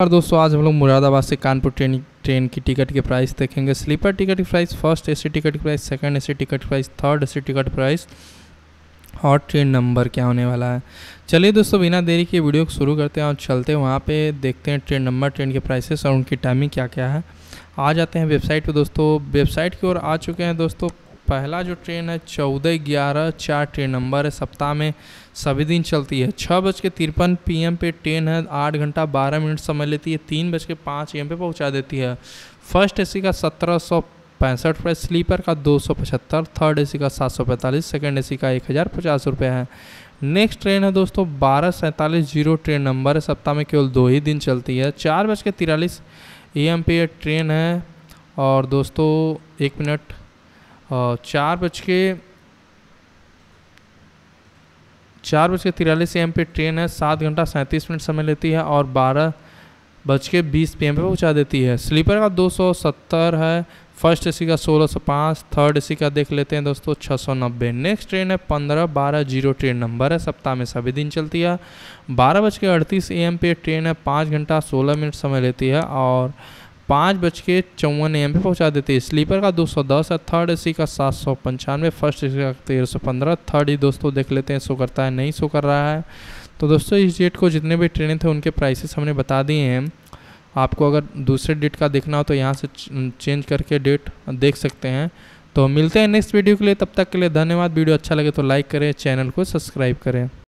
और दोस्तों आज हम लोग मुरादाबाद से कानपुर ट्रेन ट्रेन की टिकट के प्राइस देखेंगे स्लीपर टिकट की प्राइस फर्स्ट एसी टिकट की प्राइस सेकंड एसी टिकट की price third AC ticket price और ट्रेन नंबर क्या होने वाला है चलिए दोस्तों बिना देरी के वीडियो को शुरू करते हैं और चलते हैं वहाँ पर देखते हैं ट्रेन नंबर ट्रेन के प्राइसेस और उनकी टाइमिंग क्या क्या है आ जाते हैं वेबसाइट पर दोस्तों वेबसाइट की ओर आ चुके हैं दोस्तों पहला जो ट्रेन है चौदह ग्यारह चार ट्रेन नंबर है सप्ताह में सभी दिन चलती है छः बज के तिरपन पी पे ट्रेन है आठ घंटा बारह मिनट समय लेती है तीन बज के पाँच एम पे पहुँचा देती है फर्स्ट ए का सत्रह सौ पैंसठ रुपये स्लीपर का दो सौ पचहत्तर थर्ड ए का सात सौ पैंतालीस सेकेंड ए का एक हज़ार पचास रुपये है नेक्स्ट ट्रेन है दोस्तों बारह सैंतालीस जीरो ट्रेन नंबर है सप्ताह में केवल दो ही दिन चलती है चार बज के तिरालीस ए एम पे ट्रेन है और दोस्तों एक मिनट चार बज के चार बज के तिरालीस एम पे ट्रेन है सात घंटा सैंतीस मिनट समय लेती है और बारह बज के बीस पी एम पे पहुँचा देती है स्लीपर का दो सौ सत्तर है फर्स्ट एसी का सोलह सौ पाँच थर्ड एसी का देख लेते हैं दोस्तों छः सौ नब्बे नेक्स्ट ट्रेन है पंद्रह बारह जीरो ट्रेन नंबर है सप्ताह में सभी दिन चलती है बारह बज के अड़तीस ए एम पे ट्रेन है पाँच घंटा सोलह मिनट समय लेती है और पाँच बज के चौवन एम पे पहुँचा देते हैं स्लीपर का 210 है थर्ड सी का सात सौ पंचानवे फर्स्ट ए का तेरह सौ पंद्रह थर्ड ही दोस्तों देख लेते हैं शो करता है नहीं शो कर रहा है तो दोस्तों इस डेट को जितने भी ट्रेनें थे उनके प्राइसेस हमने बता दिए हैं आपको अगर दूसरे डेट का देखना हो तो यहाँ से चेंज करके डेट देख सकते हैं तो मिलते हैं नेक्स्ट वीडियो के लिए तब तक के लिए धन्यवाद वीडियो अच्छा लगे तो लाइक करें चैनल को सब्सक्राइब करें